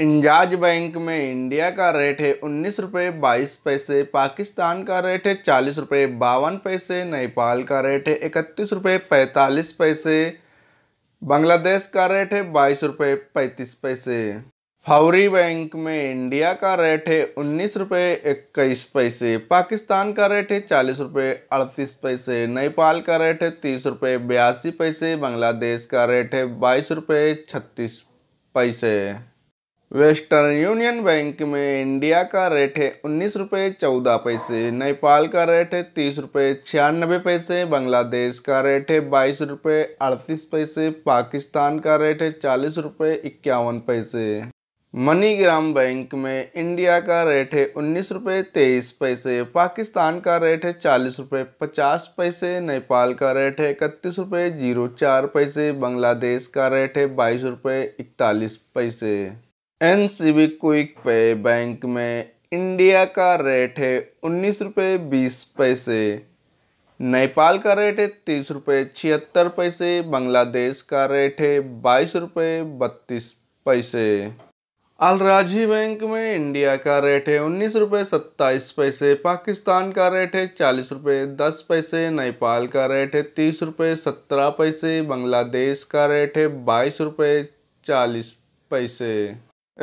इंजाज bank में India का रेट है उन्नीस रुपये बाईस पैसे पाकिस्तान का रेट है चालीस रुपये बावन पैसे नेपाल का रेट है इकतीस रुपये पैंतालीस पैसे बांग्लादेश का रेट है बाईस रुपये पैंतीस पैसे फौरी बैंक में इंडिया का रेट है उन्नीस रुपये इक्कीस पैसे पाकिस्तान का रेट है चालीस रुपये अड़तीस पैसे नेपाल का रेट है तीस रुपये बयासी पैसे बांग्लादेश का रेट है बाईस रुपये छत्तीस पैसे वेस्टर्न यूनियन बैंक में इंडिया का रेट है उन्नीस रुपये चौदह पैसे नेपाल का रेट है तीस रुपये छियानबे पैसे बांग्लादेश का रेट है बाईस रुपये अड़तीस पैसे पाकिस्तान का रेट है चालीस रुपये इक्यावन पैसे मनीग्राम बैंक में इंडिया का रेट है उन्नीस रुपये तेईस पैसे पाकिस्तान का रेट है चालीस रुपये पचास पैसे नेपाल का रेट है इकतीस रुपये जीरो चार पैसे बांग्लादेश का रेट है बाईस रुपये इकतालीस पैसे N C B Quick Pay bank में इंडिया का रेट है उन्नीस रुपये बीस पैसे नेपाल का रेट है तीस रुपये छिहत्तर पैसे बांग्लादेश का रेट है बाईस रुपये बत्तीस पैसे अलराजी बैंक में इंडिया का रेट है उन्नीस रुपये सत्ताईस पैसे पाकिस्तान का रेट है चालीस रुपये दस पैसे नेपाल का रेट है तीस रुपये सत्रह पैसे बांग्लादेश का रेट है बाईस रुपये चालीस पैसे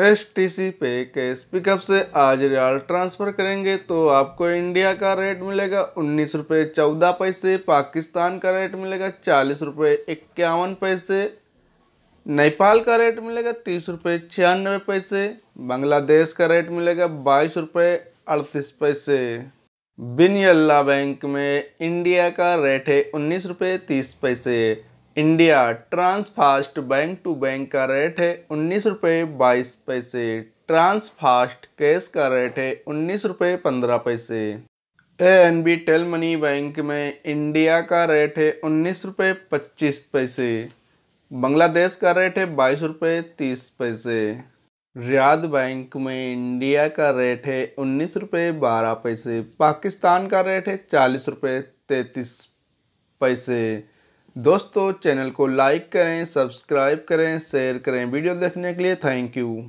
एस टी सी पे कैश पिकअप से आज रियाल ट्रांसफ़र करेंगे तो आपको इंडिया का रेट मिलेगा उन्नीस रुपये चौदह पैसे पाकिस्तान का रेट मिलेगा चालीस रुपये इक्यावन पैसे नेपाल का रेट मिलेगा तीस रुपये छियानवे पैसे बांग्लादेश का रेट मिलेगा बाईस रुपये अड़तीस पैसे बिन बैंक में इंडिया का रेट है उन्नीस रुपये तीस पैसे India Transfast bank to bank का रेट है उन्नीस रुपये बाईस पैसे ट्रांसफास्ट कैश का रेट है उन्नीस रुपये पंद्रह पैसे A N B Telemoney bank में इंडिया का रेट है उन्नीस रुपये पच्चीस पैसे बांग्लादेश का रेट है बाईस रुपये तीस पैसे रियाद बैंक में इंडिया का रेट है उन्नीस रुपये बारह पैसे पाकिस्तान का रेट है चालीस रुपये तैंतीस पैसे दोस्तों चैनल को लाइक करें सब्सक्राइब करें शेयर करें वीडियो देखने के लिए थैंक यू